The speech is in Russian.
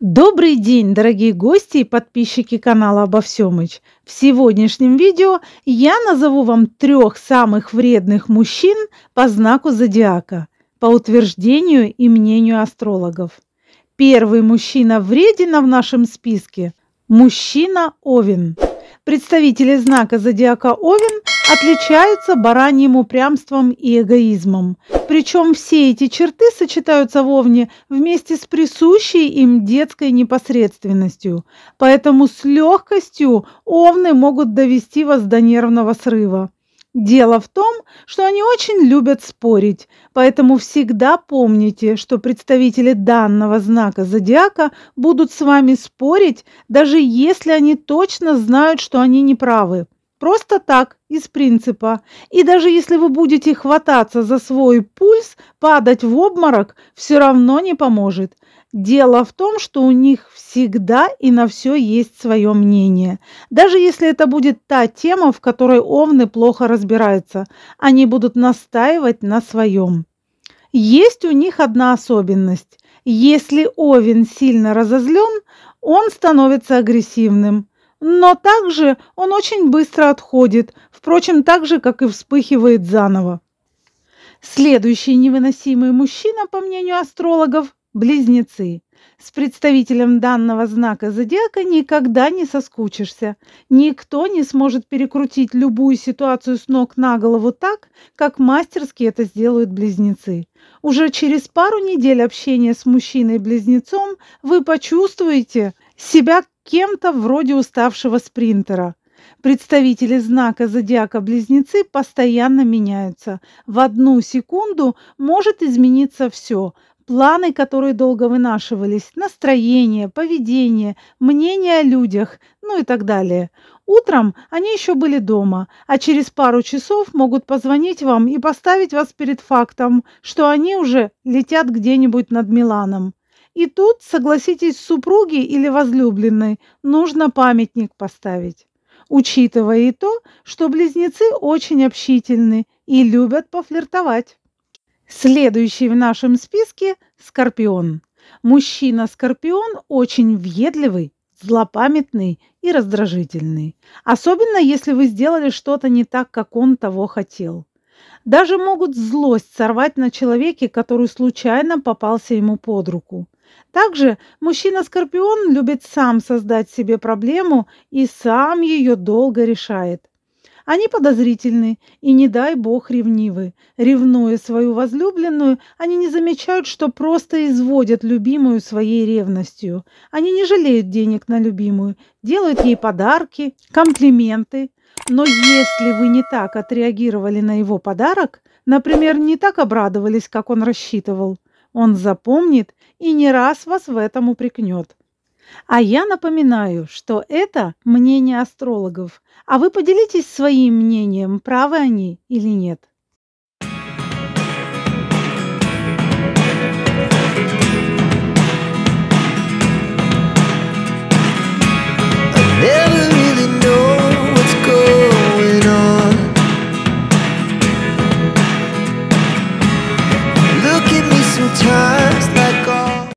Добрый день, дорогие гости и подписчики канала Обо Всемыч! В сегодняшнем видео я назову вам трех самых вредных мужчин по знаку зодиака, по утверждению и мнению астрологов. Первый мужчина вредина в нашем списке – мужчина Овен. Представители знака зодиака Овен – Отличаются бараньим упрямством и эгоизмом. Причем все эти черты сочетаются в Овне вместе с присущей им детской непосредственностью. Поэтому с легкостью Овны могут довести вас до нервного срыва. Дело в том, что они очень любят спорить, поэтому всегда помните, что представители данного знака зодиака будут с вами спорить, даже если они точно знают, что они не правы. Просто так, из принципа. И даже если вы будете хвататься за свой пульс, падать в обморок все равно не поможет. Дело в том, что у них всегда и на все есть свое мнение. Даже если это будет та тема, в которой овны плохо разбираются, они будут настаивать на своем. Есть у них одна особенность. Если овен сильно разозлен, он становится агрессивным но также он очень быстро отходит, впрочем, так же, как и вспыхивает заново. Следующий невыносимый мужчина, по мнению астрологов, – близнецы. С представителем данного знака зодиака никогда не соскучишься. Никто не сможет перекрутить любую ситуацию с ног на голову так, как мастерски это сделают близнецы. Уже через пару недель общения с мужчиной-близнецом вы почувствуете себя кем-то вроде уставшего спринтера. Представители знака зодиака-близнецы постоянно меняются. В одну секунду может измениться все. Планы, которые долго вынашивались, настроение, поведение, мнение о людях, ну и так далее. Утром они еще были дома, а через пару часов могут позвонить вам и поставить вас перед фактом, что они уже летят где-нибудь над Миланом. И тут, согласитесь, супруге или возлюбленной нужно памятник поставить, учитывая и то, что близнецы очень общительны и любят пофлиртовать. Следующий в нашем списке – Скорпион. Мужчина-скорпион очень въедливый, злопамятный и раздражительный, особенно если вы сделали что-то не так, как он того хотел. Даже могут злость сорвать на человеке, который случайно попался ему под руку. Также мужчина-скорпион любит сам создать себе проблему и сам ее долго решает. Они подозрительны и, не дай бог, ревнивы. Ревнуя свою возлюбленную, они не замечают, что просто изводят любимую своей ревностью. Они не жалеют денег на любимую, делают ей подарки, комплименты. Но если вы не так отреагировали на его подарок, например, не так обрадовались, как он рассчитывал, он запомнит и не раз вас в этом упрекнет. А я напоминаю, что это мнение астрологов, а вы поделитесь своим мнением, правы они или нет.